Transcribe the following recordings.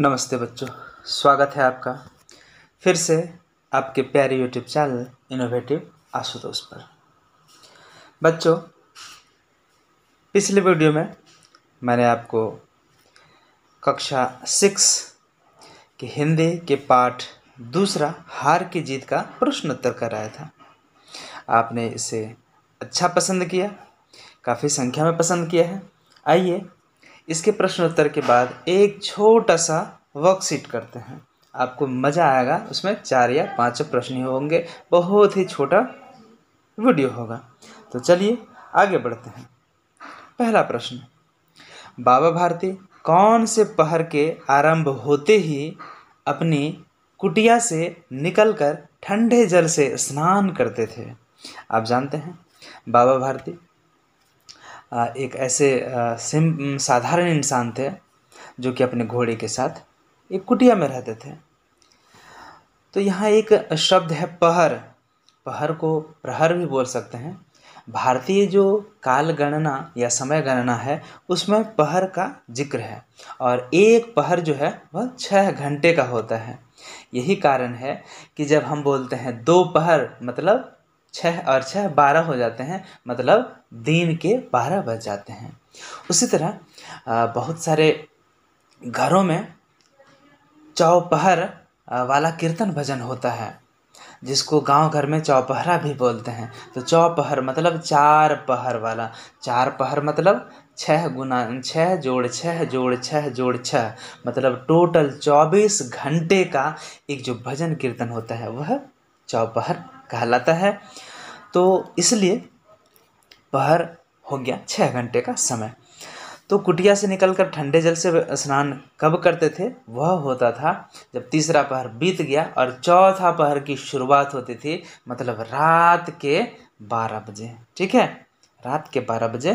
नमस्ते बच्चों स्वागत है आपका फिर से आपके प्यारे यूट्यूब चैनल इनोवेटिव आशुतोष पर बच्चों पिछले वीडियो में मैंने आपको कक्षा सिक्स के हिंदी के पाठ दूसरा हार की जीत का प्रश्नोत्तर कराया था आपने इसे अच्छा पसंद किया काफ़ी संख्या में पसंद किया है आइए इसके प्रश्न उत्तर के बाद एक छोटा सा वर्कशीट करते हैं आपको मज़ा आएगा उसमें चार या पाँच प्रश्न होंगे बहुत ही छोटा वीडियो होगा तो चलिए आगे बढ़ते हैं पहला प्रश्न बाबा भारती कौन से पहर के आरंभ होते ही अपनी कुटिया से निकलकर ठंडे जल से स्नान करते थे आप जानते हैं बाबा भारती एक ऐसे सिम साधारण इंसान थे जो कि अपने घोड़े के साथ एक कुटिया में रहते थे तो यहाँ एक शब्द है पहर पहर को प्रहर भी बोल सकते हैं भारतीय जो काल गणना या समय गणना है उसमें पहर का जिक्र है और एक पहर जो है वह छः घंटे का होता है यही कारण है कि जब हम बोलते हैं दो पहर मतलब छः और छः बारह हो जाते हैं मतलब दिन के बारह बज जाते हैं उसी तरह बहुत सारे घरों में चौपहर वाला कीर्तन भजन होता है जिसको गांव घर में चौपहरा भी बोलते हैं तो चौपहर मतलब चार पहर वाला चार पहर मतलब छः गुना छः जोड़ छः जोड़ छः जोड़ छः मतलब टोटल चौबीस घंटे का एक जो भजन कीर्तन होता है वह चौपहर कहलाता है तो इसलिए पहर हो गया छः घंटे का समय तो कुटिया से निकलकर ठंडे जल से स्नान कब करते थे वह होता था जब तीसरा पहर बीत गया और चौथा पहर की शुरुआत होती थी मतलब रात के बारह बजे ठीक है रात के बारह बजे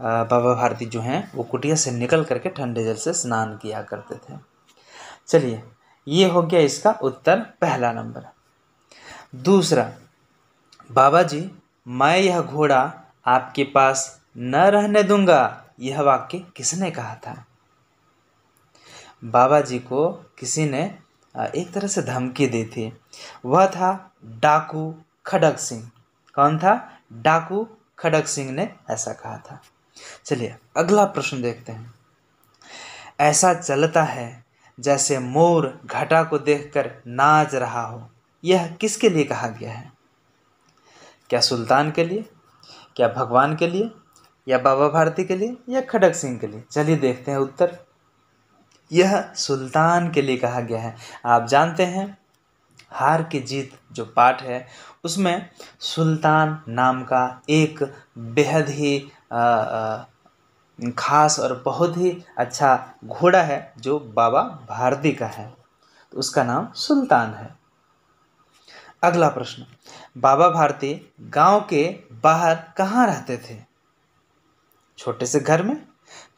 बाबा भारती जो हैं वो कुटिया से निकल करके ठंडे जल से स्नान किया करते थे चलिए ये हो गया इसका उत्तर पहला नंबर दूसरा बाबा जी मैं यह घोड़ा आपके पास न रहने दूंगा यह वाक्य किसने कहा था बाबा जी को किसी ने एक तरह से धमकी दी थी वह था डाकू खड़क सिंह कौन था डाकू खड़क सिंह ने ऐसा कहा था चलिए अगला प्रश्न देखते हैं ऐसा चलता है जैसे मोर घटा को देखकर नाच रहा हो यह किसके लिए कहा गया है क्या सुल्तान के लिए क्या भगवान के लिए या बाबा भारती के लिए या खड़ग सिंह के लिए चलिए देखते हैं उत्तर यह सुल्तान के लिए कहा गया है आप जानते हैं हार की जीत जो पाठ है उसमें सुल्तान नाम का एक बेहद ही आ, आ, खास और बहुत ही अच्छा घोड़ा है जो बाबा भारती का है तो उसका नाम सुल्तान है अगला प्रश्न बाबा भारती गांव के बाहर कहाँ रहते थे छोटे से घर में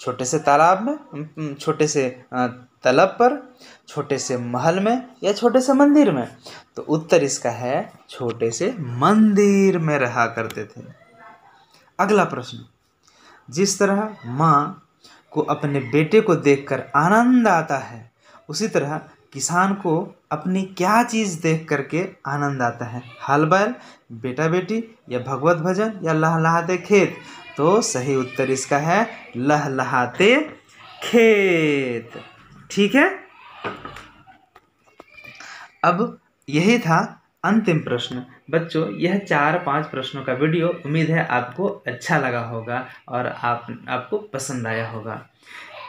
छोटे से तालाब में छोटे से तलब पर छोटे से महल में या छोटे से मंदिर में तो उत्तर इसका है छोटे से मंदिर में रहा करते थे अगला प्रश्न जिस तरह माँ को अपने बेटे को देखकर आनंद आता है उसी तरह किसान को अपनी क्या चीज़ देख करके आनंद आता है हल बैल बेटा बेटी या भगवत भजन या लहलहाते खेत तो सही उत्तर इसका है लहलहाते खेत ठीक है अब यही था अंतिम प्रश्न बच्चों यह चार पांच प्रश्नों का वीडियो उम्मीद है आपको अच्छा लगा होगा और आप आपको पसंद आया होगा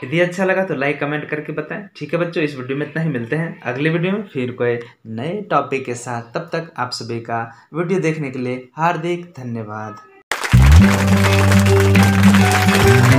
यदि अच्छा लगा तो लाइक कमेंट करके बताएं ठीक है बच्चों इस वीडियो में इतना ही मिलते हैं अगले वीडियो में फिर कोई नए टॉपिक के साथ तब तक आप सभी का वीडियो देखने के लिए हार्दिक धन्यवाद